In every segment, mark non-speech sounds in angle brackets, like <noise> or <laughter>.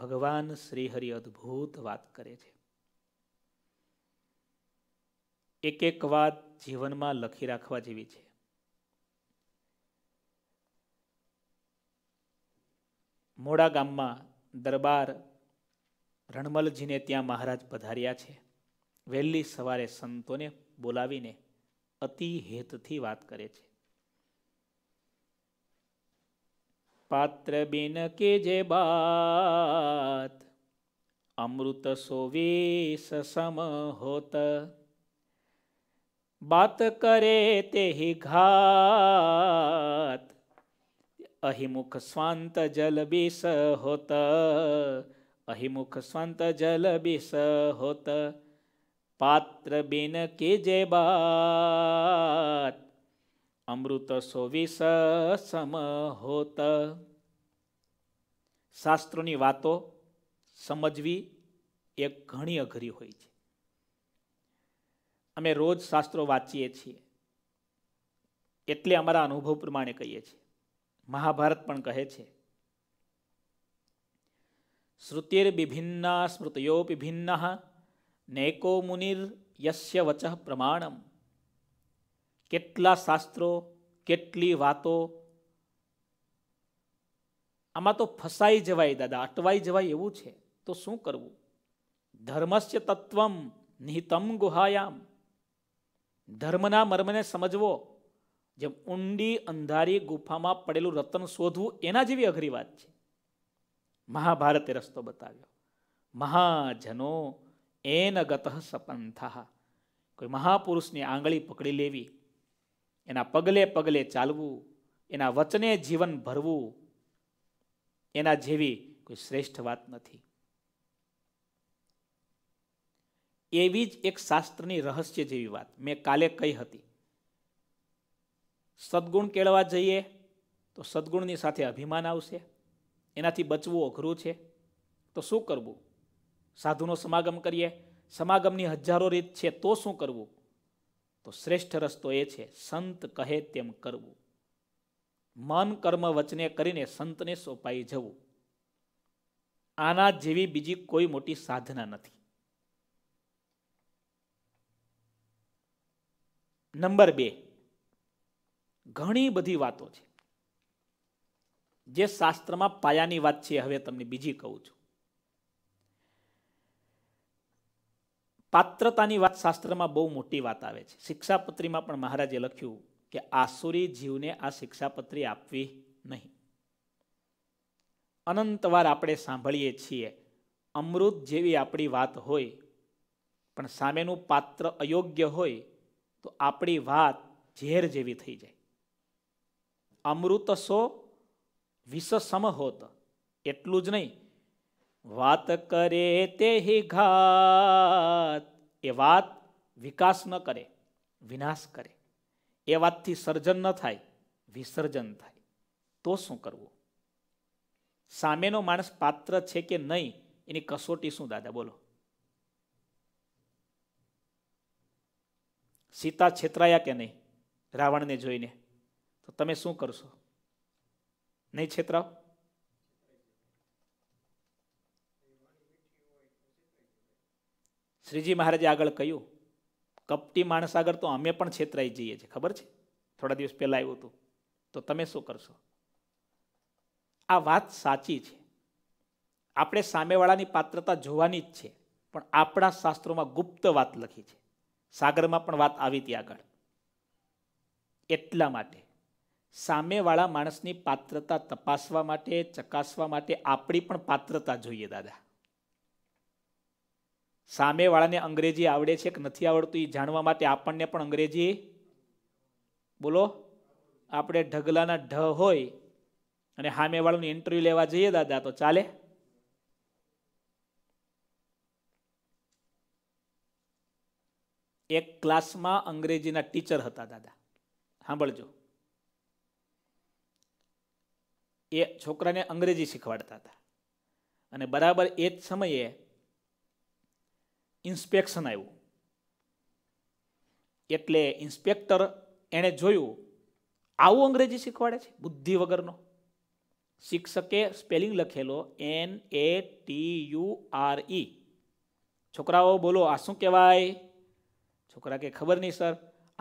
ભગવાન શ્રીહરિ અદ્ભુત વાત કરે છે એક એક વાત જીવનમાં લખી રાખવા જેવી છે મોડા ગામમાં દરબાર રણમલજીને ત્યાં મહારાજ પધાર્યા છે વહેલી સવારે સંતોને બોલાવીને અતિ હેતથી વાત કરે છે પાત્ર બિન કે જે બાત અમૃત સોવી સસમ હોત બાત કરે તે હિ ઘાત અહિમુખ સ્વાંત જલ બીસ હોત અહિમુખ સ્વાંત જલ બીસ હોત પાત્ર બિન કે જે બાત અમૃત સોવીસ સમ હોત શાસ્ત્રોની વાતો સમજવી એ ઘણી અઘરી હોય છે અમે રોજ શાસ્ત્રો વાંચીએ છીએ એટલે અમારા અનુભવ પ્રમાણે કહીએ છીએ મહાભારત પણ કહે છે શ્રુતિર વિભિન્ના સ્મૃતયો વિભિન્ન નૈકો મુનિર વચ પ્રમાણમ કેટલા શાસ્ત્રો કેટલી વાતો આમાં તો ફસાઈ જવાય દાદા અટવાઈ જવાય એવું છે તો શું કરવું ધર્મસ્ય તત્વમ નિહિતમ ગુહાયામ ધર્મના મર્મને સમજવો જેમ ઊંડી અંધારી ગુફામાં પડેલું રતન શોધવું એના જેવી અઘરી વાત છે મહાભારતે રસ્તો બતાવ્યો મહાજનો એન ગત સપંથા કોઈ મહાપુરુષની આંગળી પકડી લેવી એના પગલે પગલે ચાલવું એના વચને જીવન ભરવું એના જેવી કોઈ શ્રેષ્ઠ વાત નથી એવી જ એક શાસ્ત્રની રહસ્ય જેવી વાત મેં કાલે કહી હતી સદગુણ કેળવા જઈએ તો સદગુણની સાથે અભિમાન આવશે એનાથી બચવું અઘરું છે તો શું કરવું સાધુનો સમાગમ કરીએ સમાગમની હજારો રીત છે તો શું કરવું તો શ્રેષ્ઠ રસ્તો એ છે સંત કહે તેમ કરવું મન કર્મ વચને કરીને સંતને સોંપાઈ જવું આના જેવી બીજી કોઈ મોટી સાધના નથી નંબર બે ઘણી બધી વાતો છે જે શાસ્ત્રમાં પાયાની વાત છે હવે તમને બીજી કહું છું પાત્રતાની વાત શાસ્ત્રમાં બહુ મોટી વાત આવે છે શિક્ષાપત્રીમાં પણ મહારાજે લખ્યું કે આસુરી જીવને આ શિક્ષાપત્રી આપવી નહીં અનંતવાર આપણે સાંભળીએ છીએ અમૃત જેવી આપણી વાત હોય પણ સામેનું પાત્ર અયોગ્ય હોય તો આપણી વાત ઝેર જેવી થઈ જાય અમૃત સો વિષસમ હોત એટલું જ નહીં વાત કરે તે ઘાત એ વાત વિકાસ ન કરે વિનાશ કરે એ વાતથી સર્જન ન થાય વિસર્જન થાય તો શું કરવું સામેનો માણસ પાત્ર છે કે નહીં એની કસોટી શું દાદા બોલો સીતા છેતરાયા કે નહીં રાવણને જોઈને તો તમે શું કરશો નહીં છેતરાવ શ્રીજી મહારાજે આગળ કહ્યું કપટી માણસ આગળ તો અમે પણ છેતરાઈ જઈએ છીએ ખબર છે થોડા દિવસ પહેલાં આવ્યું હતું તો તમે શું કરશો આ વાત સાચી છે આપણે સામેવાળાની પાત્રતા જોવાની જ છે પણ આપણા શાસ્ત્રોમાં ગુપ્ત વાત લખી છે સાગરમાં પણ વાત આવી હતી આગળ એટલા માટે સામેવાળા માણસની પાત્રતા તપાસવા માટે ચકાસવા માટે આપણી પણ પાત્રતા જોઈએ દાદા સામેવાળાને અંગ્રેજી આવડે છે કે નથી આવડતું એ જાણવા માટે આપણને પણ અંગ્રેજી બોલો આપણે ઢગલાના ઢ હોય અને સામેવાળાનું ઇન્ટરવ્યૂ લેવા જઈએ દાદા તો ચાલે એક ક્લાસમાં અંગ્રેજીના ટીચર હતા દાદા સાંભળજો એ છોકરાને અંગ્રેજી શીખવાડતા હતા અને બરાબર એ જ સમયે ઇન્સ્પેક્શન આવ્યું એટલે ઇન્સ્પેક્ટર એણે જોયું આવું અંગ્રેજી શીખવાડે છે બુદ્ધિ વગરનો શિક્ષકે સ્પેલિંગ લખેલો N A T U R E છોકરાઓ બોલો આ શું કહેવાય છોકરા કે ખબર નહીં સર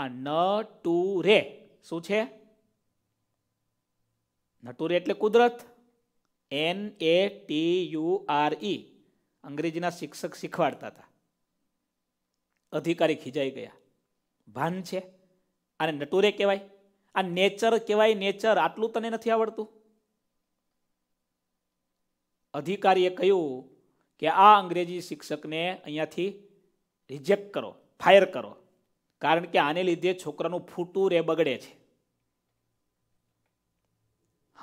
આ ન ટુ રે શું છે નટુરે એટલે કુદરત N A T U R E અંગ્રેજીના શિક્ષક શીખવાડતા હતા અધિકારી ખીજાઈ ગયા ભાન છે આને નટુરે કહેવાય આ નેચર કહેવાય નેચર આટલું તને નથી આવડતું અધિકારીએ કહ્યું કે આ અંગ્રેજી શિક્ષકને અહીંયાથી રિજેક્ટ કરો ફાયર કરો કારણ કે આને લીધે છોકરાનું ફૂટું રે બગડે છે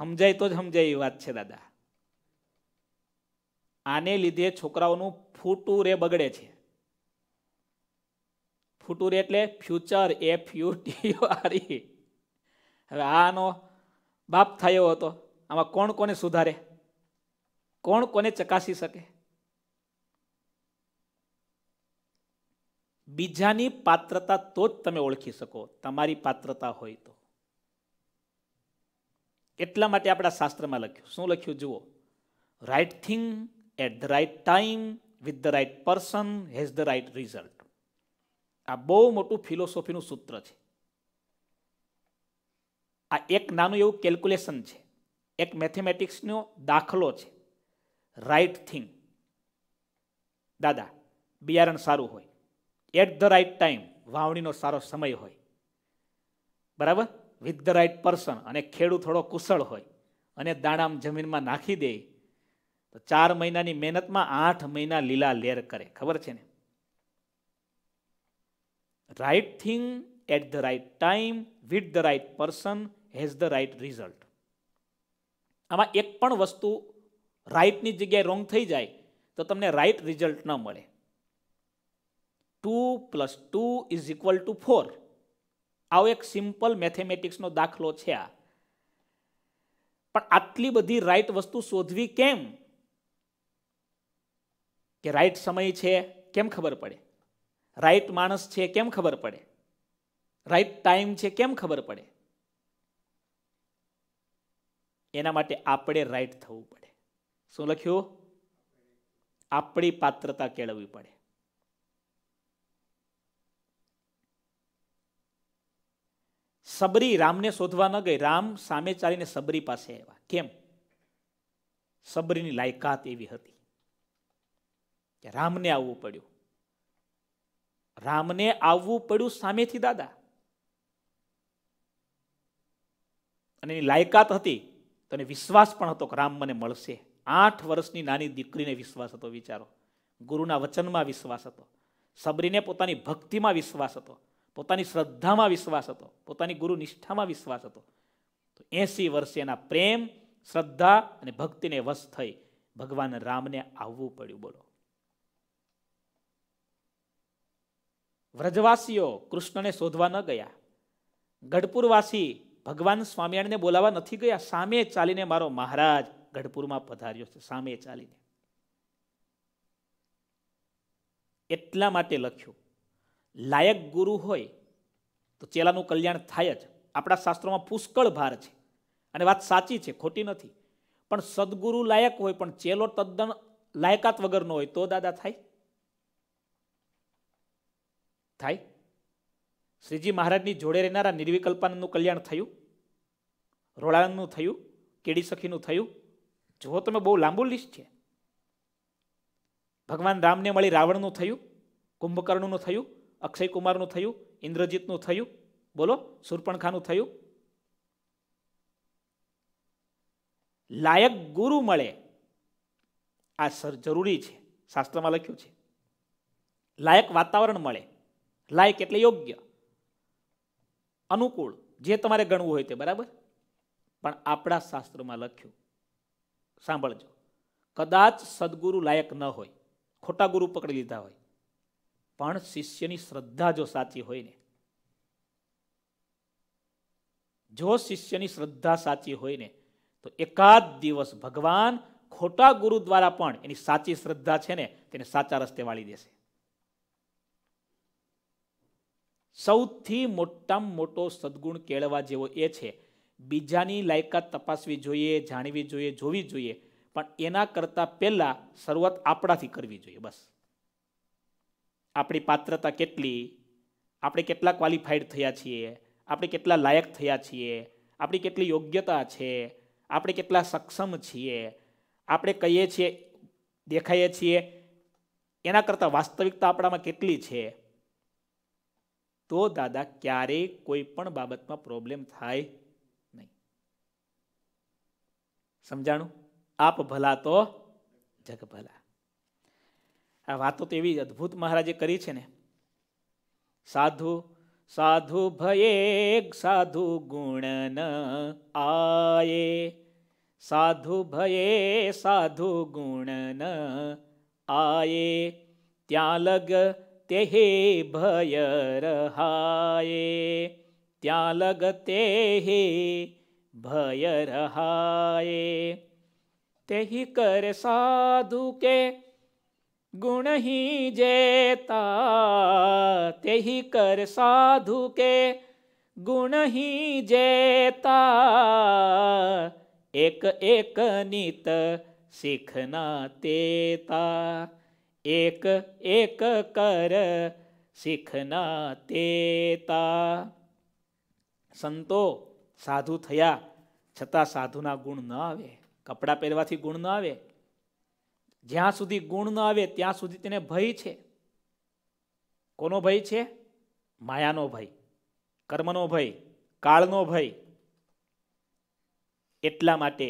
સમજાય તો જ સમજાય એ વાત છે દાદા આને લીધે છોકરાઓનું ફૂટું રે બગડે છે ફૂટુર એટલે ફ્યુચર એફ યુ ટી હવે આનો બાપ થયો હતો આમાં કોણ કોને સુધારે કોણ કોને ચકાસી શકે બીજાની પાત્રતા તો જ તમે ઓળખી શકો તમારી પાત્રતા હોય તો એટલા માટે આપણા શાસ્ત્રમાં લખ્યું શું લખ્યું જુઓ right thing at the right time with the right person has the right result આ બહુ મોટું ફિલોસોફીનું સૂત્ર છે આ એક નાનું એવું કેલ્ક્યુલેશન છે એક મેથેમેટિક્સનો દાખલો છે રાઇટ થિંગ દાદા બિયારણ સારું હોય એટ ધ રાઇટ ટાઈમ વાવણીનો સારો સમય હોય બરાબર વિથ ધ રાઇટ પર્સન અને ખેડૂત થોડો કુશળ હોય અને દાણામ જમીનમાં નાખી દે તો ચાર મહિનાની મહેનતમાં આઠ મહિના લીલા લેર કરે ખબર છે ને right thing at the right time with the right person has the right result આમાં એક પણ વસ્તુ રાઇટની જગ્યાએ રોંગ થઈ જાય તો તમને રાઇટ રિઝલ્ટ ન મળે two plus two is equal to four આવો એક સિમ્પલ મેથેમેટિક્સનો દાખલો છે આ પણ આટલી બધી રાઇટ વસ્તુ શોધવી કેમ કે રાઈટ સમય છે કેમ ખબર પડે રાઈટ માણસ છે કેમ ખબર પડે રાઈટ ટાઈમ છે કેમ ખબર પડે એના માટે આપણે રાઈટ થવું પડે શું લખ્યું આપણી પાત્રતા કેળવવી પડે સબરી રામને શોધવા ન ગઈ રામ સામે ચાલીને સબરી પાસે આવ્યા કેમ સબરીની લાયકાત એવી હતી કે રામને આવવું પડ્યું રામને આવવું પડ્યું સામેથી દાદા અને એની લાયકાત હતી તો એને વિશ્વાસ પણ હતો કે રામ મને મળશે આઠ વર્ષની નાની દીકરીને વિશ્વાસ હતો વિચારો ગુરુના વચનમાં વિશ્વાસ હતો સબરીને પોતાની ભક્તિમાં વિશ્વાસ હતો પોતાની શ્રદ્ધામાં વિશ્વાસ હતો પોતાની ગુરુ નિષ્ઠામાં વિશ્વાસ હતો તો એસી વર્ષે એના પ્રેમ શ્રદ્ધા અને ભક્તિને વશ થઈ ભગવાન રામને આવવું પડ્યું બોલો વ્રજવાસીઓ કૃષ્ણને શોધવા ન ગયા ગઢપુરવાસી ભગવાન સ્વામિનારાયણને બોલાવા નથી ગયા સામે ચાલીને મારો મહારાજ ગઢપુરમાં પધાર્યો છે સામે ચાલીને એટલા માટે લખ્યું લાયક ગુરુ હોય તો ચેલાનું કલ્યાણ થાય જ આપણા શાસ્ત્રોમાં પુષ્કળ ભાર છે અને વાત સાચી છે ખોટી નથી પણ સદગુરુ લાયક હોય પણ ચેલો તદ્દન લાયકાત વગરનો હોય તો દાદા થાય થાય શ્રીજી મહારાજની જોડે રહેનારા નિર્વિકલ્પાનંદનું કલ્યાણ થયું રોળાનંદનું થયું કેડી સખીનું થયું જુઓ તમે બહુ લાંબુ લિસ્ટ છે ભગવાન રામને મળી રાવણનું થયું કુંભકર્ણનું થયું અક્ષય કુમારનું થયું ઇન્દ્રજીતનું થયું બોલો સુરપણખાનું થયું લાયક ગુરુ મળે આ સર જરૂરી છે શાસ્ત્રમાં લખ્યું છે લાયક વાતાવરણ મળે લાયક એટલે યોગ્ય અનુકૂળ જે તમારે ગણવું હોય તે બરાબર પણ આપણા શાસ્ત્રમાં લખ્યું સાંભળજો કદાચ સદગુરુ લાયક ન હોય ખોટા ગુરુ પકડી લીધા હોય પણ શિષ્યની શ્રદ્ધા જો સાચી હોય ને જો શિષ્યની શ્રદ્ધા સાચી હોય ને તો એકાદ દિવસ ભગવાન ખોટા ગુરુ દ્વારા પણ એની સાચી શ્રદ્ધા છે ને તેને સાચા રસ્તે વાળી દેશે સૌથી મોટામાં મોટો સદગુણ કેળવા જેવો એ છે બીજાની લાયકાત તપાસવી જોઈએ જાણવી જોઈએ જોવી જોઈએ પણ એના કરતાં પહેલાં શરૂઆત આપણાથી કરવી જોઈએ બસ આપણી પાત્રતા કેટલી આપણે કેટલા ક્વોલિફાઈડ થયા છીએ આપણે કેટલા લાયક થયા છીએ આપણી કેટલી યોગ્યતા છે આપણે કેટલા સક્ષમ છીએ આપણે કહીએ છીએ દેખાઈએ છીએ એના કરતાં વાસ્તવિકતા આપણામાં કેટલી છે તો દાદા ક્યારેય કોઈ પણ બાબતમાં પ્રોબ્લેમ થાય નહીં સમજાણું આપ ભલા તો જગ ભલા આ વાતો તો એવી અદ્ભુત મહારાજે કરી છે ને સાધુ સાધુ ભયે સાધુ ગુણ ન આયે સાધુ ભયે સાધુ ગુણ ન આયે ત્યાં લગ त्यही भय रहाए ત્યાં લગતે હે ભય રહાએ તેહી કરે સાધુ કે ગુણ હી જેતા તેહી કરે સાધુ કે ગુણ હી જેતા એક એક નિત શીખના તેતા એક એક કર શીખના તેતા સંતો સાધુ થયા છતાં સાધુના ગુણ ન આવે કપડાં પહેરવાથી ગુણ ન આવે જ્યાં સુધી ગુણ ન આવે ત્યાં સુધી તેને ભય છે કોનો ભય છે માયાનો ભય કર્મનો ભય કાળનો ભય એટલા માટે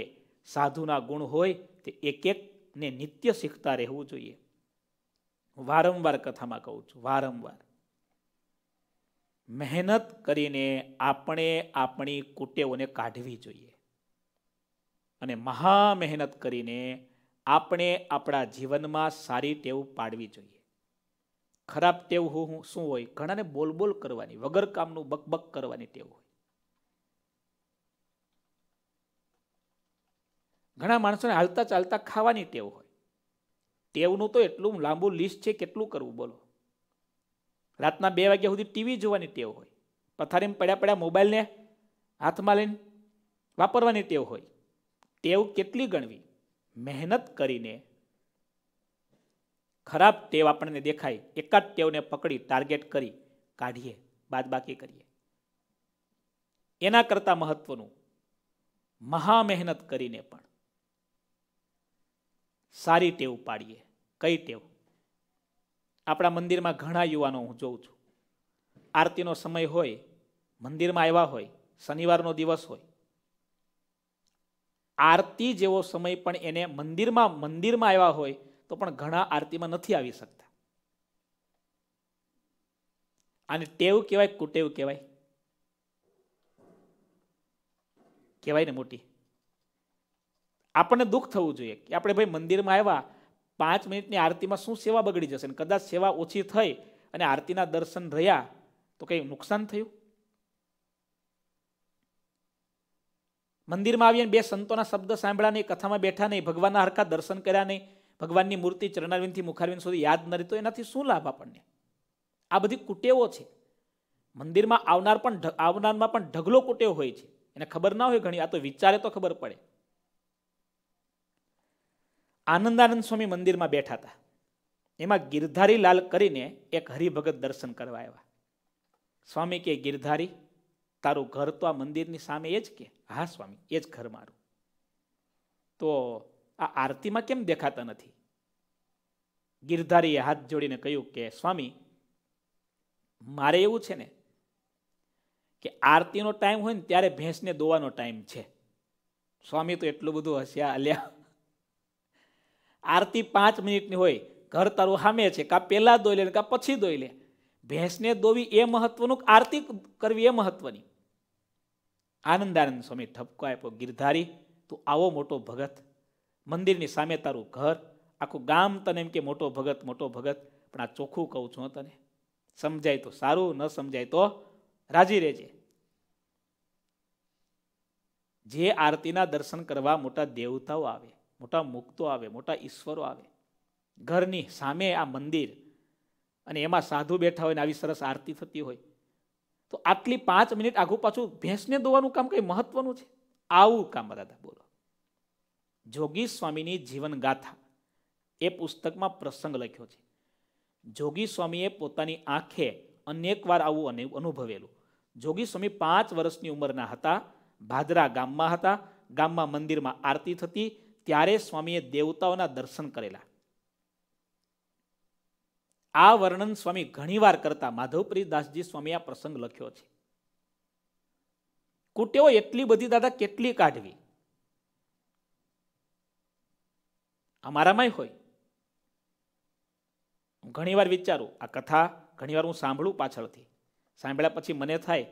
સાધુના ગુણ હોય તે એક એકને નિત્ય શીખતા રહેવું જોઈએ હું વારંવાર કથામાં કહું છું વારંવાર મહેનત કરીને આપણે આપણી કુટેવોને કાઢવી જોઈએ અને મહા મહેનત કરીને આપણે આપણા જીવનમાં સારી ટેવ પાડવી જોઈએ ખરાબ ટેવ હું શું હોય ઘણાને બોલ બોલ કરવાની વગર કામનું બકબક કરવાની ટેવ હોય ઘણા માણસોને હાલતા ચાલતા ખાવાની ટેવ હોય ટેવનું તો એટલું લાંબુ લિસ્ટ છે કેટલું કરવું બોલો રાતના બે વાગ્યા સુધી ટીવી જોવાની ટેવ હોય પથારીમાં પડ્યા પડ્યા મોબાઈલને હાથમાં લઈને વાપરવાની ટેવ હોય ટેવ કેટલી ગણવી મહેનત કરીને ખરાબ ટેવ આપણને દેખાય એકાદ ટેવને પકડી ટાર્ગેટ કરી કાઢીએ બાદબાકી કરીએ એના કરતા મહત્વનું મહા મહેનત કરીને પણ સારી ટેવ પાડીએ કઈ ટેવ આપણા મંદિરમાં ઘણા યુવાનો હું જોઉં છું આરતીનો સમય હોય મંદિરમાં આવ્યા હોય શનિવારનો દિવસ હોય આરતી જેવો સમય પણ એને મંદિરમાં મંદિરમાં આવ્યા હોય તો પણ ઘણા આરતીમાં નથી આવી શકતા આને ટેવ કહેવાય કુટેવ કહેવાય કહેવાય ને મોટી આપણને દુઃખ થવું જોઈએ કે આપણે ભાઈ મંદિરમાં આવ્યા પાંચ મિનિટની આરતીમાં શું સેવા બગડી જશે કદાચ સેવા ઓછી થઈ અને આરતીના દર્શન રહ્યા તો કંઈ નુકસાન થયું મંદિરમાં આવીને બે સંતોના શબ્દ સાંભળ્યા નહીં કથામાં બેઠા નહીં ભગવાનના હરખા દર્શન કર્યા નહીં ભગવાનની મૂર્તિ ચરણારવિંદથી મુખારવિંદ સુધી યાદ ન રહી તો એનાથી શું લાભ આપણને આ બધી કુટેવો છે મંદિરમાં આવનાર પણ આવનારમાં પણ ઢગલો કુટેવ હોય છે એને ખબર ના હોય ઘણી આ તો વિચારે તો ખબર પડે આનંદાનંદ સ્વામી મંદિરમાં બેઠા હતા એમાં ગિરધારી લાલ કરીને એક હરિભગત દર્શન કરવા આવ્યા સ્વામી કે ગિરધારી તારું ઘર તો આ મંદિરની સામે એ જ કે હા સ્વામી એ જ ઘર મારું તો આ આરતીમાં કેમ દેખાતા નથી ગિરધારીએ હાથ જોડીને કહ્યું કે સ્વામી મારે એવું છે ને કે આરતીનો ટાઈમ હોય ને ત્યારે ભેંસને દોવાનો ટાઈમ છે સ્વામી તો એટલું બધું હસ્યા અલ્યા આરતી પાંચ મિનિટની હોય ઘર તારું સામે છે કાં પહેલાં દોઈ લે કાં પછી દોઈ લે ભેંસને દોવી એ મહત્વનું આરતી કરવી એ મહત્વની આનંદ સ્વામી ઠપકો આપ્યો ગિરધારી તું આવો મોટો ભગત મંદિરની સામે તારું ઘર આખું ગામ તને એમ કે મોટો ભગત મોટો ભગત પણ આ ચોખ્ખું કહું છું તને સમજાય તો સારું ન સમજાય તો રાજી રહેજે જે આરતીના દર્શન કરવા મોટા દેવતાઓ આવે મોટા મુક્તો આવે મોટા ઈશ્વરો આવે ઘરની સામે આ મંદિર અને એમાં સાધુ બેઠા હોય ને આવી સરસ આરતી થતી હોય તો આટલી પાંચ મિનિટ આઘું પાછું ભેંસને દોવાનું કામ કંઈ મહત્વનું છે આવું કામ દાદા બોલો જોગી સ્વામીની જીવનગાથા એ પુસ્તકમાં પ્રસંગ લખ્યો છે જોગી સ્વામીએ પોતાની આંખે અનેકવાર આવું અનુભવેલું જોગી સ્વામી પાંચ વર્ષની ઉંમરના હતા ભાદરા ગામમાં હતા ગામમાં મંદિરમાં આરતી થતી ત્યારે સ્વામીએ દેવતાઓના દર્શન કરેલા આ વર્ણન સ્વામી ઘણીવાર કરતા માધવપ્રી દાસજી સ્વામી આ પ્રસંગ લખ્યો છે કુટેઓ એટલી બધી દાદા કેટલી કાઢવી અમારામાંય હોય ઘણીવાર વિચારું આ કથા ઘણીવાર હું સાંભળું પાછળથી સાંભળ્યા પછી મને થાય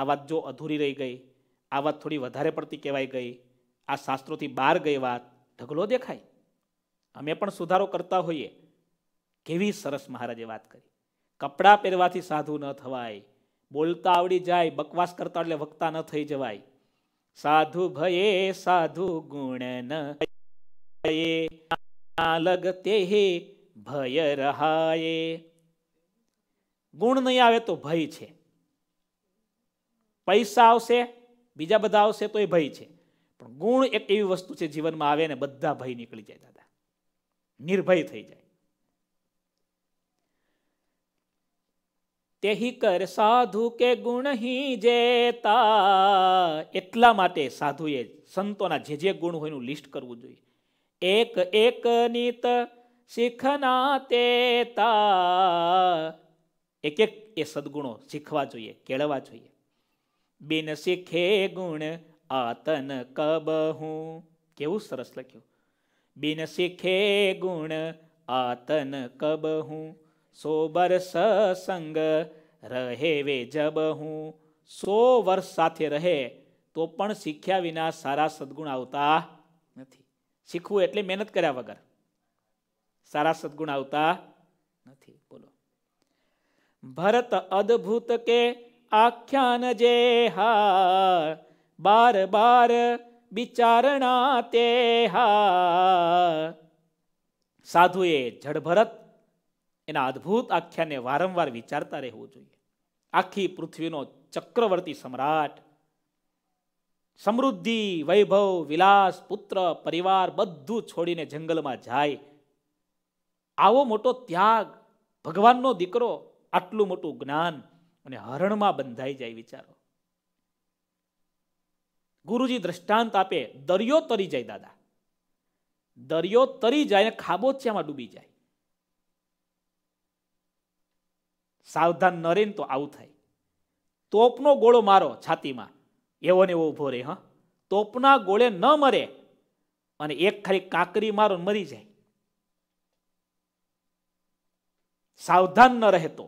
આ વાત જો અધૂરી રહી ગઈ આ વાત થોડી વધારે પડતી કહેવાય ગઈ આ શાસ્ત્રોથી બહાર ગઈ વાત ઢગલો દેખાય અમે પણ સુધારો કરતા હોઈએ કેવી સરસ મહારાજે વાત કરી કપડાં પહેરવાથી સાધુ ન થવાય બોલતા આવડી જાય બકવાસ કરતા એટલે વક્તા ન થઈ જવાય સાધુ ભયે સાધુ ગુણ ન લગતે ભય રહાય ગુણ નહીં આવે તો ભય છે પૈસા આવશે બીજા બધા આવશે તો એ ભય છે પણ ગુણ એક એવી વસ્તુ છે જીવનમાં આવે ને બધા ભય નીકળી જાય દાદા નિર્ભય થઈ જાય તેહી કર સાધુ કે ગુણ હી જેતા એટલા માટે સાધુએ સંતોના જે જે ગુણ હોય એનું લિસ્ટ કરવું જોઈએ એક એક નીત શીખના તેતા એક એક એ સદગુણો શીખવા જોઈએ કેળવા જોઈએ બિન શીખે ગુણ આતન કબહું કેવું સરસ લખ્યું બિન શીખે ગુણ આતન કબહું સો બરસ સંગ રહે વે જબ હું સો વર્ષ સાથે રહે તો પણ શીખ્યા વિના સારા સદગુણ આવતા નથી શીખવું એટલે મહેનત કર્યા વગર સારા સદગુણ આવતા નથી બોલો ભરત અદ્ભુત કે આખ્યાન જે હા બાર બાર બિચારણા તે હા સાધુએ જડભરત એના અદ્ભુત આખ્યાને વારંવાર વિચારતા રહેવું જોઈએ આખી પૃથ્વીનો ચક્રવર્તી સમ્રાટ સમૃદ્ધિ વૈભવ વિલાસ પુત્ર પરિવાર બધું છોડીને જંગલમાં જાય આવો મોટો ત્યાગ ભગવાનનો દીકરો આટલું મોટું જ્ઞાન અને હરણમાં બંધાઈ જાય વિચારો ગુરુજી દ્રષ્ટાંત આપે દરિયો તરી જાય દાદા દરિયો તરી જાય અને ખાબોચિયામાં ડૂબી જાય સાવધાન નરેન તો આવું થાય તોપનો ગોળો મારો છાતીમાં એવો ને એવો ઊભો રહે હા તોપના ગોળે ન મરે અને એક ખાલી કાંકરી મારો મરી જાય સાવધાન ન રહેતો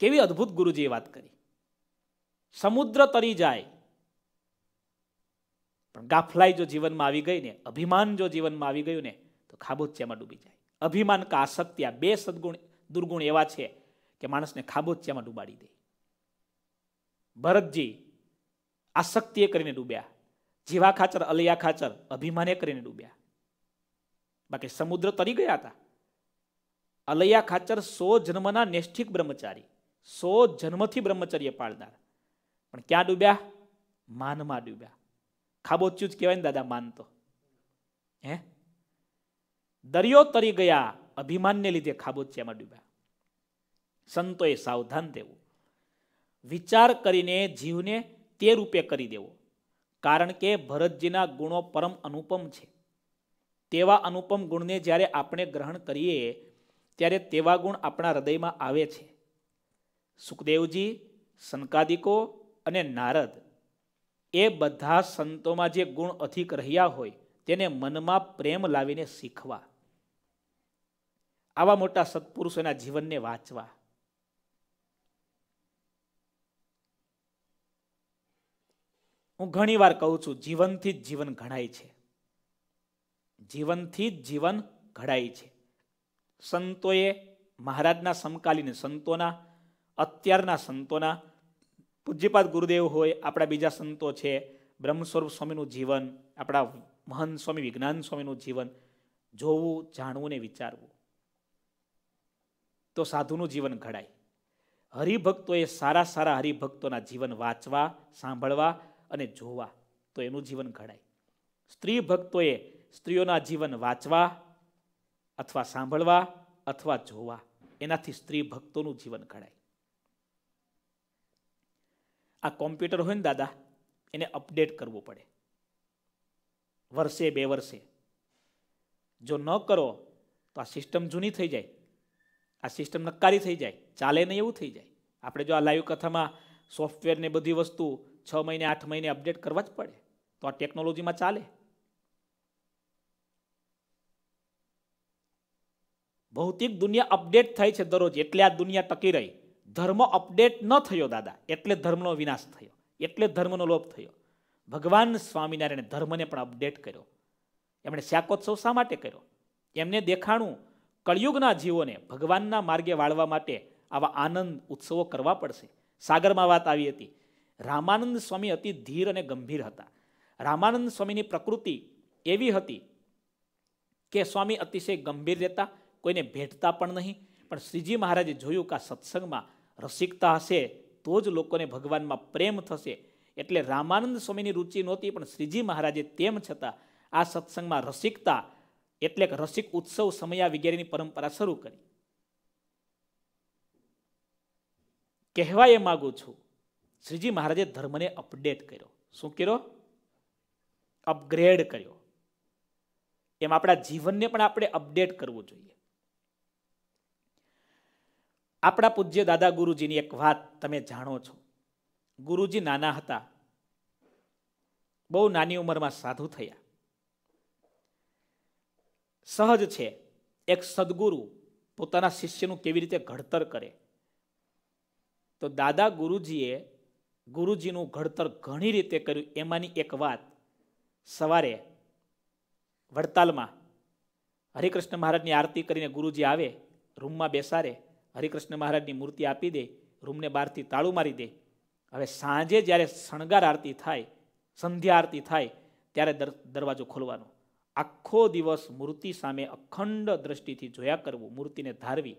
કેવી અદભુત ગુરુજીએ વાત કરી સમુદ્ર તરી જાય પણ ગાફલાઈ જો જીવનમાં આવી ગઈ ને અભિમાન જો જીવનમાં આવી ગયું ને તો ખાબોચિયામાં ડૂબી જાય અભિમાન કા આસક્તિ આ બે સદગુણ દુર્ગુણ એવા છે કે માણસને ખાબોચિયામાં ડૂબાડી દે ભરતજી આસક્તિએ કરીને ડૂબ્યા જીવા ખાચર અલૈયા ખાચર અભિમાને કરીને ડૂબ્યા બાકી સમુદ્ર તરી ગયા હતા અલૈયા ખાચર સો જન્મના નેષ્ઠિક બ્રહ્મચારી સો જન્મથી બ્રહ્મચર્ય પાળનાર પણ ક્યાં ડૂબ્યા માનમાં ડૂબ્યા ખાબોચ્યું જ કહેવાય ને દાદા માન તો હે દરિયો તરી ગયા અભિમાનને લીધે ખાબોચ્યામાં ડૂબ્યા સંતોએ સાવધાન દેવું વિચાર કરીને જીવને તે રૂપે કરી દેવો કારણ કે ભરતજીના ગુણો પરમ અનુપમ છે તેવા અનુપમ ગુણને જ્યારે આપણે ગ્રહણ કરીએ ત્યારે તેવા ગુણ આપણા હૃદયમાં આવે છે સુખદેવજી સંકાદિકો અને નારદ એ બધા સંતોમાં જે ગુણ અધિક રહ્યા હોય તેને મનમાં પ્રેમ લાવીને શીખવા આવા મોટા સત્પુરુષોના જીવનને વાંચવા હું ઘણીવાર કહું છું જીવનથી જ જીવન ઘડાય છે જીવનથી જ જીવન ઘડાય છે સંતોએ મહારાજના સમકાલીન સંતોના અત્યારના સંતોના પૂજ્યપાદ ગુરુદેવ હોય આપણા બીજા સંતો છે બ્રહ્મ સ્વરૂપ સ્વામીનું જીવન આપણા મહંત સ્વામી વિજ્ઞાન સ્વામીનું જીવન જોવું જાણવું ને વિચારવું તો સાધુનું જીવન ઘડાય હરિભક્તોએ સારા સારા હરિભક્તોના જીવન વાંચવા સાંભળવા અને જોવા તો એનું જીવન ઘડાય સ્ત્રી ભક્તોએ સ્ત્રીઓના જીવન વાંચવા અથવા સાંભળવા અથવા જોવા એનાથી સ્ત્રી ભક્તોનું જીવન ઘડાય આ કોમ્પ્યુટર હોય ને દાદા એને અપડેટ કરવું પડે વર્ષે બે વર્ષે જો ન કરો તો આ સિસ્ટમ જૂની થઈ જાય આ સિસ્ટમ નકારી થઈ જાય ચાલે નહીં એવું થઈ જાય આપણે જો આ લાઈવ કથામાં સોફ્ટવેરને બધી વસ્તુ છ મહિને આઠ મહિને અપડેટ કરવા જ પડે તો આ ટેકનોલોજીમાં ચાલે ભૌતિક દુનિયા અપડેટ થાય છે દરરોજ એટલે આ દુનિયા ટકી રહી ધર્મ અપડેટ ન થયો દાદા એટલે ધર્મનો વિનાશ થયો એટલે ધર્મનો લોપ થયો ભગવાન સ્વામિનારાયણે ધર્મને પણ અપડેટ કર્યો એમણે શાકોત્સવ શા માટે કર્યો એમને દેખાણું કળિયુગના જીવોને ભગવાનના માર્ગે વાળવા માટે આવા આનંદ ઉત્સવો કરવા પડશે સાગરમાં વાત આવી હતી રામાનંદ સ્વામી અતિ ધીર અને ગંભીર હતા રામાનંદ સ્વામીની પ્રકૃતિ એવી હતી કે સ્વામી અતિશય ગંભીર રહેતા કોઈને ભેટતા પણ નહીં પણ શ્રીજી મહારાજે જોયું કે આ સત્સંગમાં રસિકતા હશે તો જ લોકોને ભગવાનમાં પ્રેમ થશે એટલે રામાનંદ સ્વામીની રુચિ નહોતી પણ શ્રીજી મહારાજે તેમ છતાં આ સત્સંગમાં રસિકતા એટલે કે રસિક ઉત્સવ સમયા વગેરેની પરંપરા શરૂ કરી કહેવા એ માગું છું શ્રીજી મહારાજે ધર્મને અપડેટ કર્યો શું કર્યો અપગ્રેડ કર્યો એમ આપણા જીવનને પણ આપણે અપડેટ કરવું જોઈએ આપણા પૂજ્ય દાદા ગુરુજીની એક વાત તમે જાણો છો ગુરુજી નાના હતા બહુ નાની ઉંમરમાં સાધુ થયા સહજ છે એક સદગુરુ પોતાના શિષ્યનું કેવી રીતે ઘડતર કરે તો દાદા ગુરુજીએ ગુરુજીનું ઘડતર ઘણી રીતે કર્યું એમાંની એક વાત સવારે વડતાલમાં હરિકૃષ્ણ મહારાજની આરતી કરીને ગુરુજી આવે રૂમમાં બેસારે હરિકૃષ્ણ મહારાજની મૂર્તિ આપી દે રૂમને બહારથી તાળું મારી દે હવે સાંજે જ્યારે શણગાર આરતી થાય સંધ્યા આરતી થાય ત્યારે દરવાજો ખોલવાનો આખો દિવસ મૂર્તિ સામે અખંડ દ્રષ્ટિથી જોયા કરવું મૂર્તિને ધારવી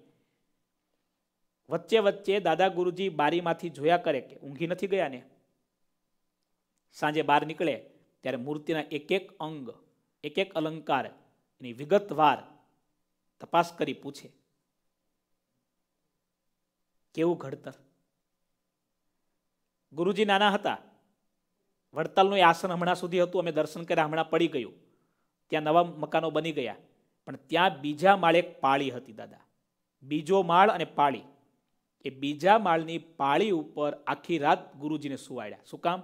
વચ્ચે વચ્ચે દાદા ગુરુજી બારીમાંથી જોયા કરે કે ઊંઘી નથી ગયા ને સાંજે બહાર નીકળે ત્યારે મૂર્તિના એક એક અંગ એક એક અલંકાર એની વિગતવાર તપાસ કરી પૂછે કેવું ઘડતર ગુરુજી નાના હતા વડતાલનું એ આસન હમણાં સુધી હતું અમે દર્શન કર્યા હમણાં પડી ગયું ત્યાં નવા મકાનો બની ગયા પણ ત્યાં બીજા માળે એક પાળી હતી દાદા બીજો માળ અને પાળી એ બીજા માળની પાળી ઉપર આખી રાત ગુરુજીને સુવાડ્યા શું કામ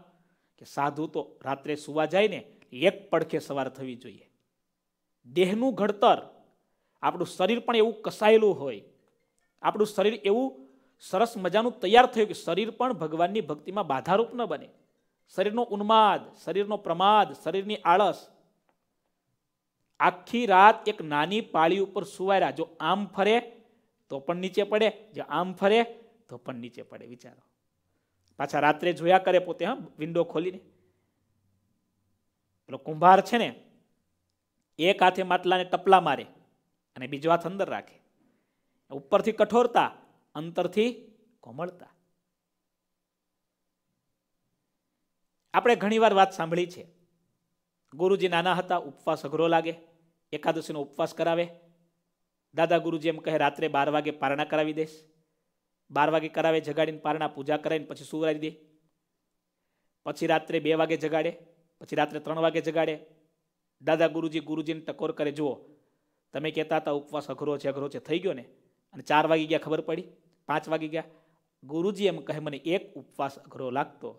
કે સાધુ તો રાત્રે સુવા જાય ને એક પડખે સવાર થવી જોઈએ દેહનું ઘડતર આપણું શરીર પણ એવું કસાયેલું હોય આપણું શરીર એવું સરસ મજાનું તૈયાર થયું કે શરીર પણ ભગવાનની ભક્તિમાં બાધારૂપ ન બને શરીરનો ઉન્માદ શરીરનો પ્રમાદ શરીરની આળસ આખી રાત એક નાની પાળી ઉપર સુવાર્યા જો આમ ફરે તો પણ નીચે પડે જો આમ ફરે તો પણ નીચે પડે વિચારો પાછા રાત્રે જોયા કરે પોતે હા વિન્ડો ખોલીને પેલો કુંભાર છે ને એક હાથે માટલાને ટપલા મારે અને બીજો હાથ અંદર રાખે ઉપરથી કઠોરતા અંતરથી કોમળતા આપણે ઘણીવાર વાત સાંભળી છે ગુરુજી નાના હતા ઉપવાસ અઘરો લાગે એકાદશીનો ઉપવાસ કરાવે દાદા ગુરુજી એમ કહે રાત્રે બાર વાગે પારણા કરાવી દઈશ બાર વાગે કરાવે જગાડીને પારણા પૂજા કરાવીને પછી સુવરાવી દે પછી રાત્રે બે વાગે જગાડે પછી રાત્રે ત્રણ વાગે જગાડે દાદા ગુરુજી ગુરુજીને ટકોર કરે જુઓ તમે કહેતા હતા ઉપવાસ અઘરો છે અઘરો છે થઈ ગયો ને અને ચાર વાગે ગયા ખબર પડી પાંચ વાગી ગયા ગુરુજી એમ કહે મને એક ઉપવાસ અઘરો લાગતો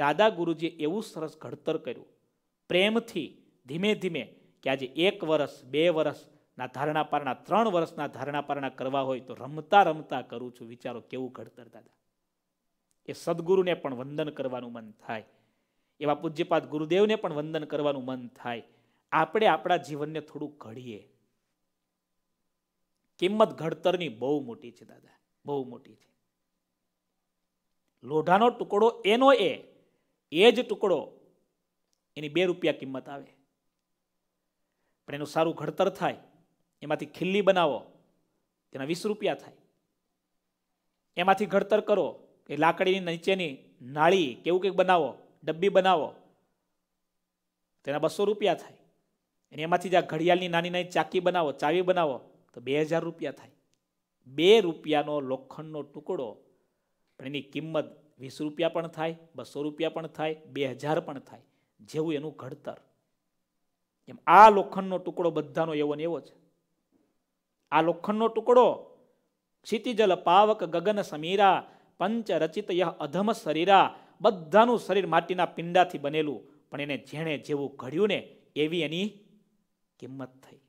દાદા ગુરુજીએ એવું સરસ ઘડતર કર્યું પ્રેમથી ધીમે ધીમે કે આજે એક વર્ષ બે વર્ષના ધારણા પારણા ત્રણ વર્ષના ધારણા પારણા કરવા હોય તો રમતા રમતા કરું છું વિચારો કેવું ઘડતર દાદા એ સદગુરુને પણ વંદન કરવાનું મન થાય એવા પૂજ્યપાદ ગુરુદેવને પણ વંદન કરવાનું મન થાય આપણે આપણા જીવનને થોડું ઘડીએ કિંમત ઘડતરની બહુ મોટી છે દાદા બહુ મોટી છે લોઢાનો ટુકડો એનો એ એ જ ટુકડો એની બે રૂપિયા કિંમત આવે પણ એનું સારું ઘડતર થાય એમાંથી ખીલ્લી બનાવો તેના વીસ રૂપિયા થાય એમાંથી ઘડતર કરો કે લાકડીની નીચેની નાળી કેવું કંઈક બનાવો ડબ્બી બનાવો તેના બસો રૂપિયા થાય અને એમાંથી જ આ ઘડિયાળની નાની નાની ચાકી બનાવો ચાવી બનાવો તો બે હજાર રૂપિયા થાય બે રૂપિયાનો લોખંડનો ટુકડો પણ એની કિંમત વીસ રૂપિયા પણ થાય બસો રૂપિયા પણ થાય બે હજાર પણ થાય જેવું એનું ઘડતર એમ આ લોખંડનો ટુકડો બધાનો એવો ને એવો છે આ લોખંડનો ટુકડો ક્ષિતિજલ પાવક ગગન સમીરા પંચ રચિત યહ અધમ શરીરા બધાનું શરીર માટીના પિંડાથી બનેલું પણ એને જેણે જેવું ઘડ્યું ને એવી એની કિંમત થઈ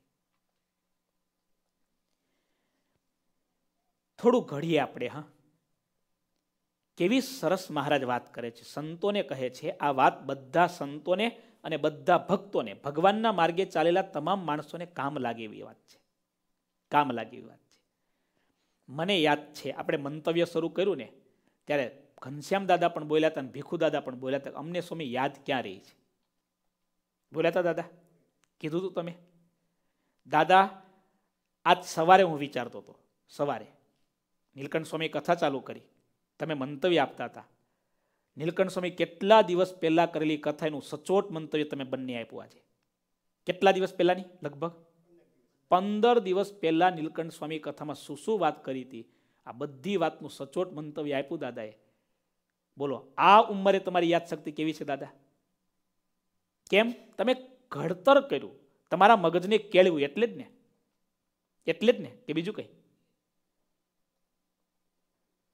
થોડું ઘડીએ આપણે હા કેવી સરસ મહારાજ વાત કરે છે સંતોને કહે છે આ વાત બધા સંતોને અને બધા ભક્તોને ભગવાનના માર્ગે ચાલેલા તમામ માણસોને કામ લાગે એવી વાત છે કામ લાગે એવી વાત છે મને યાદ છે આપણે મંતવ્ય શરૂ કર્યું ને ત્યારે ઘનશ્યામ દાદા પણ બોલ્યા હતા અને ભીખુ દાદા પણ બોલ્યા હતા અમને સ્વામી યાદ ક્યાં રહી છે બોલ્યા હતા દાદા કીધું હતું તમે દાદા આજ સવારે હું વિચારતો હતો સવારે નીલકંઠ સ્વામી કથા ચાલુ કરી તમે મંતવ્ય આપતા હતા નીલકંઠ સ્વામી કેટલા દિવસ પહેલાં કરેલી કથા એનું સચોટ મંતવ્ય તમે બંને આપ્યું આજે કેટલા દિવસ પહેલાંની લગભગ પંદર દિવસ પહેલાં નીલકંઠ સ્વામી કથામાં શું શું વાત કરી હતી આ બધી વાતનું સચોટ મંતવ્ય આપ્યું દાદાએ બોલો આ ઉંમરે તમારી યાદશક્તિ કેવી છે દાદા કેમ તમે ઘડતર કર્યું તમારા મગજને કેળવ્યું એટલે જ ને એટલે જ ને કે બીજું કંઈ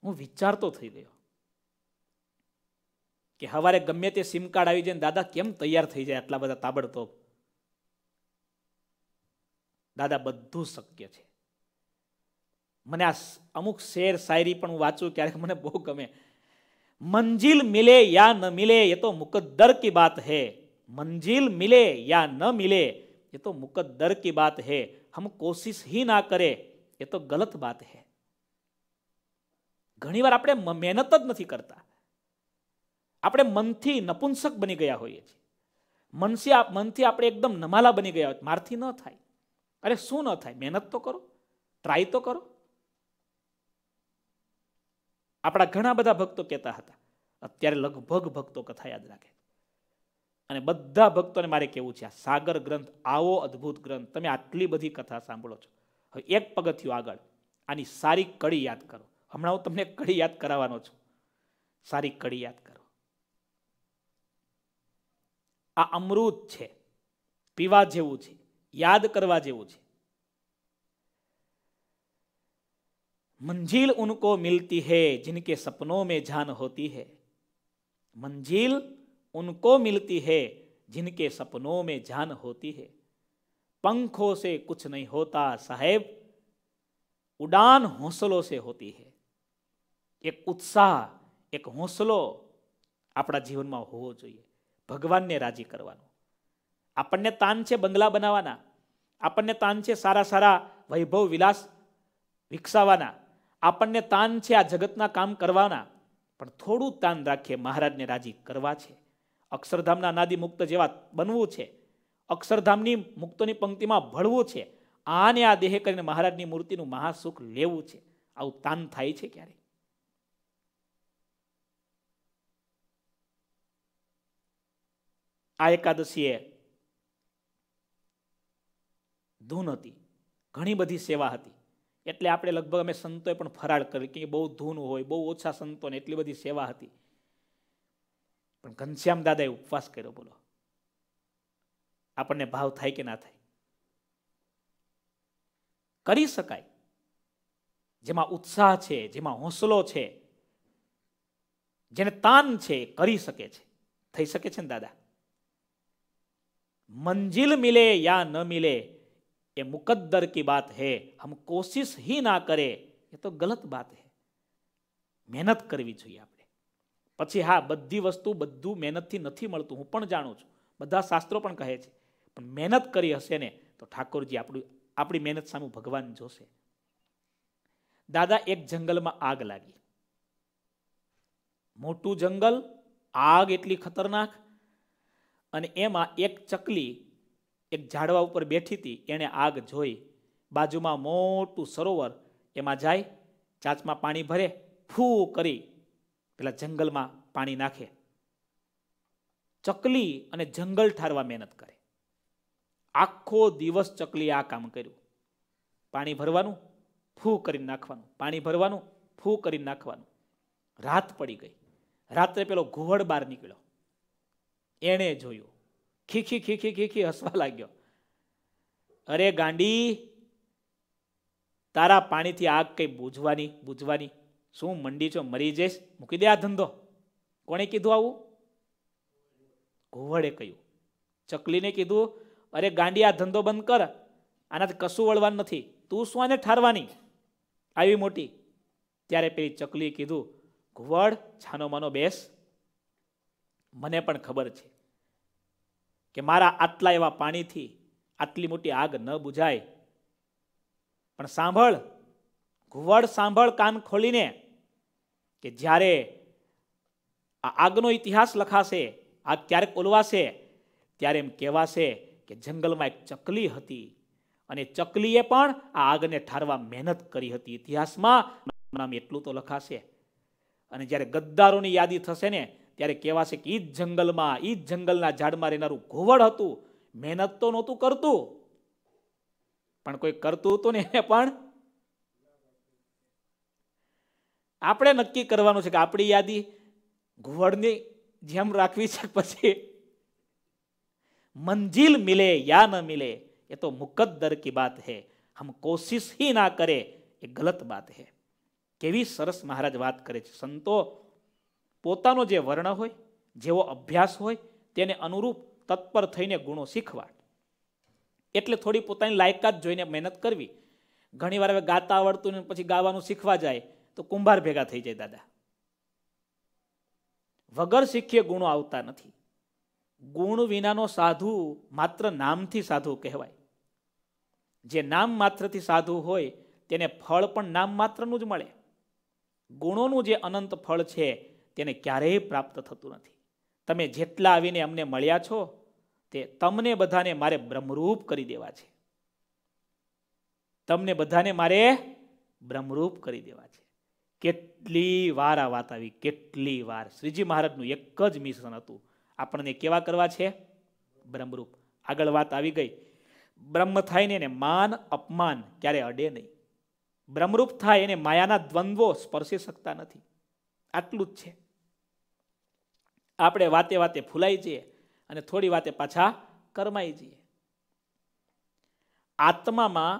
હું વિચારતો થઈ ગયો કે હવારે ગમે તે સિમ કાર્ડ આવી જાય દાદા કેમ તૈયાર થઈ જાય આટલા બધા તાબડતોબ દાદા બધું શક્ય છે મને આ અમુક શેર શાયરી પણ હું વાંચું ક્યારેક મને બહુ ગમે મંજિલ મિલે યા ન મિલે એ તો મુકદ્દર કી બાત હે મંજિલ મિલે યા ન મિલે એ તો મુકદ્દર કી બાત હે હમ કોશિશ હી ના કરે એ તો ગલત બાત હે ઘણીવાર આપણે મહેનત જ નથી કરતા આપણે મનથી નપુંસક બની ગયા હોઈએ છીએ મનસી મનથી આપણે એકદમ નમાલા બની ગયા હોય મારથી ન થાય અરે શું ન થાય મહેનત તો કરો ટ્રાય તો કરો આપણા ઘણા બધા ભક્તો કહેતા હતા અત્યારે લગભગ ભક્તો કથા યાદ રાખે અને બધા ભક્તોને મારે કેવું છે આ સાગર ગ્રંથ આવો અદ્ભુત ગ્રંથ તમે આટલી બધી કથા સાંભળો છો હવે એક પગથિયું આગળ આની સારી કડી યાદ કરો હમણાં હું તમને કડી યાદ કરાવવાનો છું સારી કડી યાદ કરો આ અમૃત છે પીવા જેવું છે યાદ કરવા જેવું છે मंजिल उनको मिलती है जिनके सपनों में जान होती है मंजिल उनको मिलती है जिनके सपनों में जान होती है पंखों से कुछ नहीं होता साहेब उड़ान हौसलों से होती है એક ઉત્સાહ એક હોંસલો આપણા જીવનમાં હોવો જોઈએ ભગવાનને રાજી કરવાનો આપણને તાન છે બંગલા બનાવવાના આપણને તાન છે સારા સારા વૈભવ વિલાસ વિકસાવાના આપણને તાન છે આ જગતના કામ કરવાના પણ થોડું તાન રાખીએ મહારાજને રાજી કરવા છે અક્ષરધામના નાદી મુક્ત જેવા બનવું છે અક્ષરધામની મુક્તોની પંક્તિમાં ભળવું છે આને આ દેહ કરીને મહારાજની મૂર્તિનું મહાસુખ લેવું છે આવું તાન થાય છે ક્યારેય આ એકાદશીએ ધૂન હતી ઘણી બધી સેવા હતી એટલે આપણે લગભગ અમે સંતોએ પણ ફરાળ કરી કે બહુ ધૂન હોય બહુ ઓછા સંતોને એટલી બધી સેવા હતી પણ ઘનશ્યામ દાદાએ ઉપવાસ કર્યો બોલો આપણને ભાવ થાય કે ના થાય કરી શકાય જેમાં ઉત્સાહ છે જેમાં હોંસલો છે જેને તાન છે કરી શકે છે થઈ શકે છે ને દાદા મંજિલ મિલે યા ન મિલે એ મુકદ્દર કી बात है હમ કોશિશ હી ના કરે એ તો ગલત બાત છે મહેનત કરવી જોઈએ આપણે પછી હા બધી વસ્તુ બધું મહેનતથી નથી મળતું હું પણ જાણું છું બધા શાસ્ત્રો પણ કહે છે પણ મહેનત કરી હશે ને તો ઠાકોરજી આપણું આપણી મહેનત સામે ભગવાન જોશે દાદા એક જંગલમાં આગ લાગી મોટું જંગલ આગ એટલી ખતરનાક અને એમાં એક ચકલી એક ઝાડવા ઉપર બેઠી હતી એણે આગ જોઈ બાજુમાં મોટું સરોવર એમાં જાય ચાંચમાં પાણી ભરે ફૂ કરી પેલા જંગલમાં પાણી નાખે ચકલી અને જંગલ ઠારવા મહેનત કરે આખો દિવસ ચકલી આ કામ કર્યું પાણી ભરવાનું ફૂ કરી નાખવાનું પાણી ભરવાનું ફૂ કરી નાખવાનું રાત પડી ગઈ રાત્રે પેલો ઘુવડ બહાર નીકળ્યો એણે જોયું ખીખી ખીખી ખીખી હસવા લાગ્યો અરે ગાંડી તારા પાણીથી આગ કંઈ બુઝવાની બુઝવાની શું મંડી છો મરી જઈશ મૂકી દે આ ધંધો કોણે કીધું આવું ઘુવડે કહ્યું ચકલીને કીધું અરે ગાંડી આ ધંધો બંધ કર આનાથી કશું વળવાનું નથી તું શું આને ઠારવાની આવી મોટી ત્યારે પેલી ચકલી કીધું ઘુવડ છાનો માનો બેસ મને પણ ખબર છે કે મારા આટલા એવા પાણીથી આટલી મોટી આગ ન બુજાય પણ સાંભળ ઘુવડ સાંભળ કાન ખોલીને કે જ્યારે આ આગનો ઇતિહાસ લખાશે આગ ક્યારેક ઓલવાશે ત્યારે એમ કહેવાશે કે જંગલમાં એક ચકલી હતી અને ચકલીએ પણ આ આગને ઠારવા મહેનત કરી હતી ઇતિહાસમાં નામ એટલું તો લખાશે અને જ્યારે ગદ્દારોની યાદી થશે ને ત્યારે કહેવાશે કે ઈ જ જંગલમાં ઈ જ જંગલના ઝાડમાં રહેનારું ઘોવડ હતું મહેનત તો નહોતું કરતું પણ કોઈ કરતું હતું ને એને <laughs> પણ આપણે નક્કી કરવાનું છે કે આપણી યાદી ઘુવડની જેમ રાખવી છે પછી મંજિલ મિલે યા ન મિલે એ તો મુકદ્દર કી બાત હે હમ કોશિશ ના કરે એ ગલત બાત હે કેવી સરસ મહારાજ વાત કરે છે સંતો પોતાનો જે વર્ણ હોય જેવો અભ્યાસ હોય તેને અનુરૂપ તત્પર થઈને ગુણો શીખવા એટલે થોડી પોતાની લાયકાત જોઈને મહેનત કરવી ઘણીવાર હવે ગાતા આવડતું ને પછી ગાવાનું શીખવા જાય તો કુંભાર ભેગા થઈ જાય દાદા વગર શીખીએ ગુણો આવતા નથી ગુણ વિનાનો સાધુ માત્ર નામથી સાધુ કહેવાય જે નામ માત્રથી સાધુ હોય તેને ફળ પણ નામ માત્રનું જ મળે ગુણોનું જે અનંત ફળ છે તેને ક્યારેય પ્રાપ્ત થતું નથી તમે જેટલા આવીને અમને મળ્યા છો તે તમને બધાને મારે બ્રહ્મરૂપ કરી દેવા છે તમને બધાને મારે બ્રહ્મરૂપ કરી દેવા છે કેટલી વાર આ વાત આવી કેટલી વાર શ્રીજી મહારાજનું એક જ મિશન હતું આપણને કેવા કરવા છે બ્રહ્મરૂપ આગળ વાત આવી ગઈ બ્રહ્મ થાય ને એને માન અપમાન ક્યારે અડે નહીં બ્રહ્મરૂપ થાય એને માયાના દ્વંદ્વો સ્પર્શી શકતા નથી આટલું જ છે આપણે વાતે વાતે ફૂલાઈ જઈએ અને થોડી વાતે પાછા કરમાઈ જઈએ આત્મામાં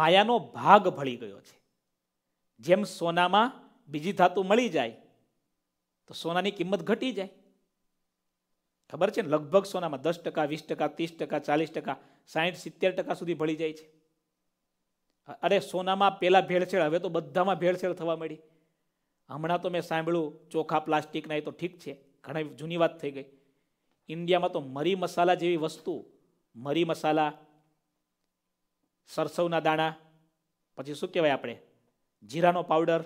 માયાનો ભાગ ભળી ગયો છે જેમ સોનામાં બીજી ધાતુ મળી જાય તો સોનાની કિંમત ઘટી જાય ખબર છે ને લગભગ સોનામાં દસ ટકા વીસ ટકા ત્રીસ ટકા ચાલીસ ટકા સાહીઠ સિત્તેર ટકા સુધી ભળી જાય છે અરે સોનામાં પહેલાં ભેળસેળ હવે તો બધામાં ભેળસેળ થવા મળી હમણાં તો મેં સાંભળ્યું ચોખા પ્લાસ્ટિકના એ તો ઠીક છે ઘણા જૂની વાત થઈ ગઈ ઇન્ડિયામાં તો મરી મસાલા જેવી વસ્તુ મરી મસાલા સરસવના દાણા પછી શું કહેવાય આપણે જીરાનો પાવડર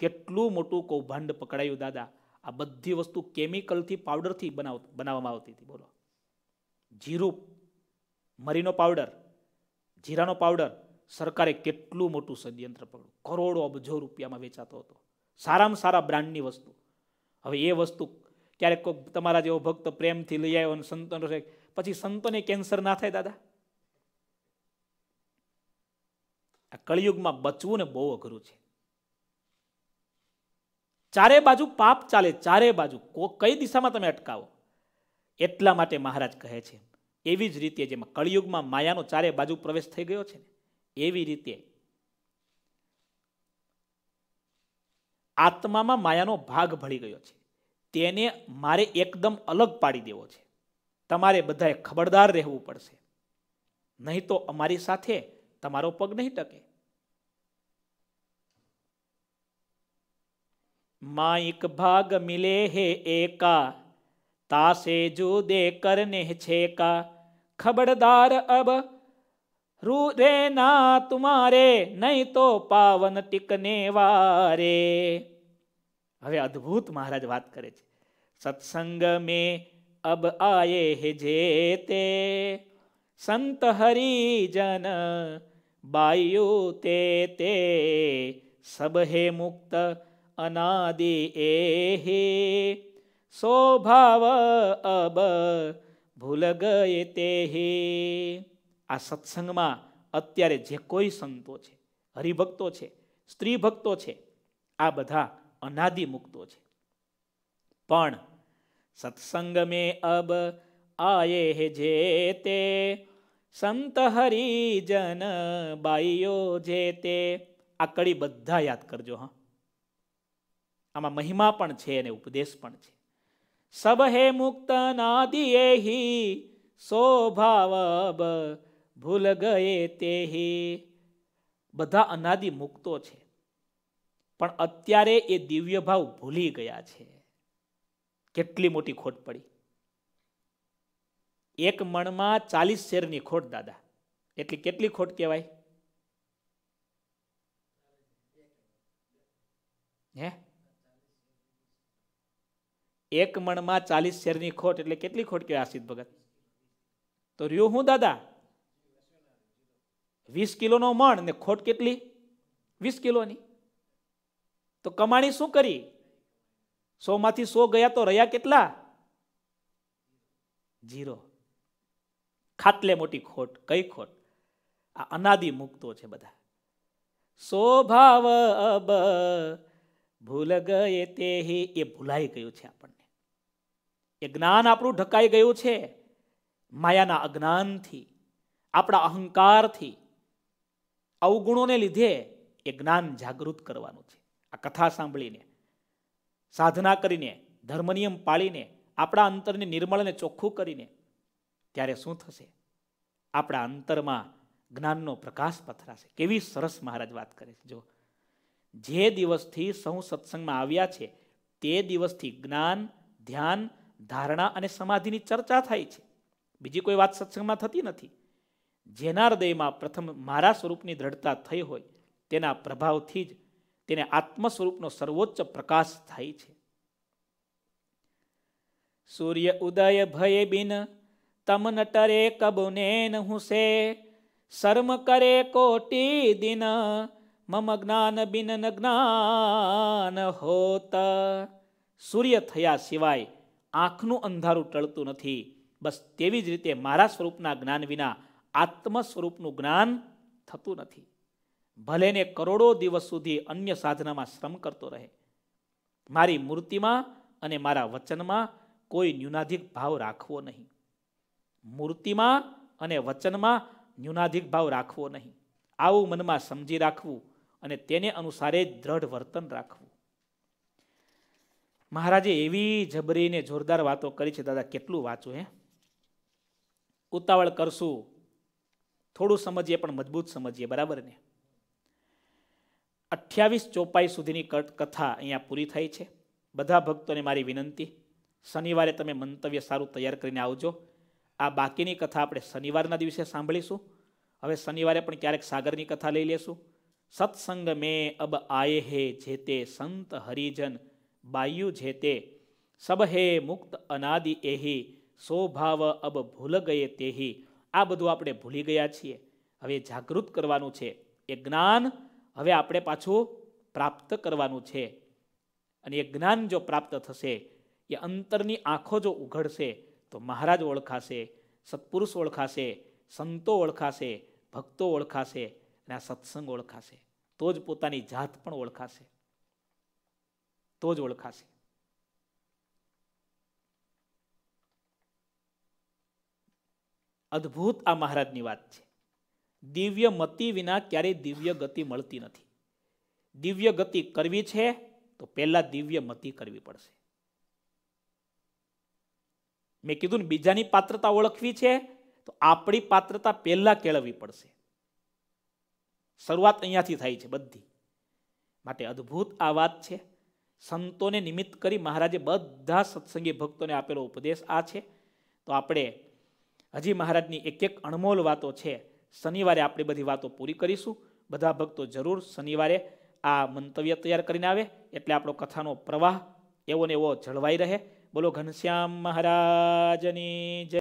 કેટલું મોટું કૌભાંડ પકડાયું દાદા આ બધી વસ્તુ કેમિકલથી પાવડરથી બનાવ બનાવવામાં આવતી હતી બોલો જીરું મરીનો પાવડર જીરાનો પાવડર સરકારે કેટલું મોટું ષડયંત્ર પકડ્યું કરોડો અબજો રૂપિયામાં વેચાતો હતો સારામાં સારા બ્રાન્ડની વસ્તુ હવે એ વસ્તુ ક્યારેક કોઈક તમારા જેવો ભક્ત પ્રેમથી લઈ આવ્યો અને સંતોનો પછી સંતોને કેન્સર ના થાય દાદા આ કળિયુગમાં બચવું ને બહુ અઘરું છે ચારે બાજુ પાપ ચાલે ચારે બાજુ કઈ દિશામાં તમે અટકાવો એટલા માટે મહારાજ કહે છે એવી જ રીતે જેમાં કળિયુગમાં માયાનો ચારે બાજુ પ્રવેશ થઈ ગયો છે ને એવી રીતે આત્મામાં માયાનો ભાગ ભળી ગયો છે તેને મારે એકદમ અલગ પાડી દેવો છે તમારે બધાએ ખબરદાર રહેવું પડશે નહીં તો અમારી સાથે તમારો પગ નહીં ટકે માઇક ભાગ મિલે હે એકા તાસે જુદે કરને છે કા ખબરદાર અબ રુદે ના તુમારે નહીં તો પાવન ટીકને વારે હવે અદ્ભુત મહારાજ વાત કરે છે સત્સંગ મે અબ આયે હે જે તે સંત હરિજન બાયુ તે તે સબ હે મુક્ત અનાદિ એ હે સોભાવ અબ ભૂલ ગયે તે હે આ સત્સંગમાં અત્યારે જે કોઈ સંતો છે હરિભક્તો છે સ્ત્રી ભક્તો છે આ બધા અનાદિ મુક્તો છે પણ સત્સંગ મે અબ આયે હે જે તે સંત હરિજન બાઈઓ જે તે આ કડી બધા યાદ કરજો હા આમાં મહિમા પણ છે અને ઉપદેશ પણ છે સબ હે મુક્ત નાદિએ હિ સો ભાવ ભૂલ ગયે તેહી બધા અનાદિ મુક્તો છે પણ અત્યારે એ દિવ્ય ભાવ ભૂલી ગયા છે કેટલી મોટી ખોટ પડી એક મણમાં ચાલીસ શેરની ખોટ દાદા એટલી કેટલી ખોટ કહેવાય હે એક મણમાં ચાલીસ શેરની ખોટ એટલે કેટલી ખોટ કહેવાય આશિત ભગત તો રહ્યું હું દાદા વીસ કિલોનો મણ ને ખોટ કેટલી વીસ કિલોની તો કમાણી શું કરી સોમાંથી સો ગયા તો રહ્યા કેટલા જીરો ખાટલે મોટી ખોટ કઈ ખોટ આ અનાદિ મુક્તો છે બધા સ્વભાવ ભાવ ભૂલ ગયે તે એ ભૂલાઈ ગયું છે આપણને એ જ્ઞાન આપણું ઢકાઈ ગયું છે માયાના અજ્ઞાનથી આપણા અહંકારથી અવગુણોને લીધે એ જ્ઞાન જાગૃત કરવાનું છે આ કથા સાંભળીને સાધના કરીને ધર્મનિયમ પાળીને આપણા અંતરને નિર્મળને ચોખ્ખું કરીને ત્યારે શું થશે આપણા અંતરમાં જ્ઞાનનો પ્રકાશ પથરાશે કેવી સરસ મહારાજ વાત કરે છે જો જે દિવસથી સૌ સત્સંગમાં આવ્યા છે તે દિવસથી જ્ઞાન ધ્યાન ધારણા અને સમાધિની ચર્ચા થાય છે બીજી કોઈ વાત સત્સંગમાં થતી નથી જેના હૃદયમાં પ્રથમ મારા સ્વરૂપની દ્રઢતા થઈ હોય તેના પ્રભાવથી જ તેને આત્મ સ્વરૂપનો સર્વોચ્ચ પ્રકાશ થાય છે સૂર્ય ઉદય ભય બિન તમ નટરે કબુનેન હુસે શર્મ કરે કોટી દિન મમ જ્ઞાન બિન જ્ઞાન હોત સૂર્ય થયા સિવાય આંખનું અંધારું ટળતું નથી બસ તેવી જ રીતે મારા સ્વરૂપના જ્ઞાન વિના આત્મ સ્વરૂપનું જ્ઞાન થતું નથી ભલે ને કરોડો દિવસ સુધી અન્ય સાધનામાં શ્રમ કરતો રહે મારી મૂર્તિમાં અને મારા વચનમાં કોઈ ન્યૂનાધિક ભાવ રાખવો નહીં મૂર્તિમાં અને વચનમાં ન્યૂનાધિક ભાવ રાખવો નહીં આવું મનમાં સમજી રાખવું અને તેને અનુસારે દ્રઢ વર્તન રાખવું મહારાજે એવી જબરીને જોરદાર વાતો કરી છે દાદા કેટલું વાંચું હે ઉતાવળ કરશું થોડું સમજીએ પણ મજબૂત સમજીએ બરાબર ને અઠ્યાવીસ ચોપાઈ સુધીની કથા અહીંયા પૂરી થઈ છે બધા ભક્તોને મારી વિનંતી શનિવારે તમે મંતવ્ય સારું તૈયાર કરીને આવજો આ બાકીની કથા આપણે શનિવારના દિવસે સાંભળીશું હવે શનિવારે પણ ક્યારેક સાગરની કથા લઈ લેશું સત્સંગ મેં અબ આયે હે તે સંત હરિજન બાયુ જેતે સબ હે મુક્ત અનાદિ એહી સો અબ ભૂલ ગયે તેહી આ બધું આપણે ભૂલી ગયા છીએ હવે જાગૃત કરવાનું છે એ જ્ઞાન હવે આપણે પાછું પ્રાપ્ત કરવાનું છે અને એ જ્ઞાન જો પ્રાપ્ત થશે એ અંતરની આંખો જો ઉઘડશે તો મહારાજ ઓળખાશે સત્પુરુષ ઓળખાશે સંતો ઓળખાશે ભક્તો ઓળખાશે અને આ સત્સંગ ઓળખાશે તો જ પોતાની જાત પણ ઓળખાશે તો જ ઓળખાશે અદ્ભુત આ મહારાજની વાત છે દિવ્ય મતિ વિના ક્યારેય દિવ્ય ગતિ મળતી નથી દિવ્ય ગતિ કરવી છે તો પહેલાં દિવ્ય મતિ કરવી પડશે મેં કીધું ને બીજાની પાત્રતા ઓળખવી છે તો આપણી પાત્રતા પહેલાં કેળવવી પડશે શરૂઆત અહીંયાથી થાય છે બધી માટે અદ્ભુત આ વાત છે સંતોને નિમિત્ત કરી મહારાજે બધા સત્સંગી ભક્તોને આપેલો ઉપદેશ આ છે તો આપણે હજી મહારાજની એક એક અણમોલ વાતો છે શનિવારે આપણે બધી વાતો પૂરી કરીશું બધા ભક્તો જરૂર શનિવારે આ મંતવ્ય તૈયાર કરીને આવે એટલે આપણો કથાનો પ્રવાહ એવો ને એવો જળવાઈ રહે બોલો ઘનશ્યામ મહારાજની જય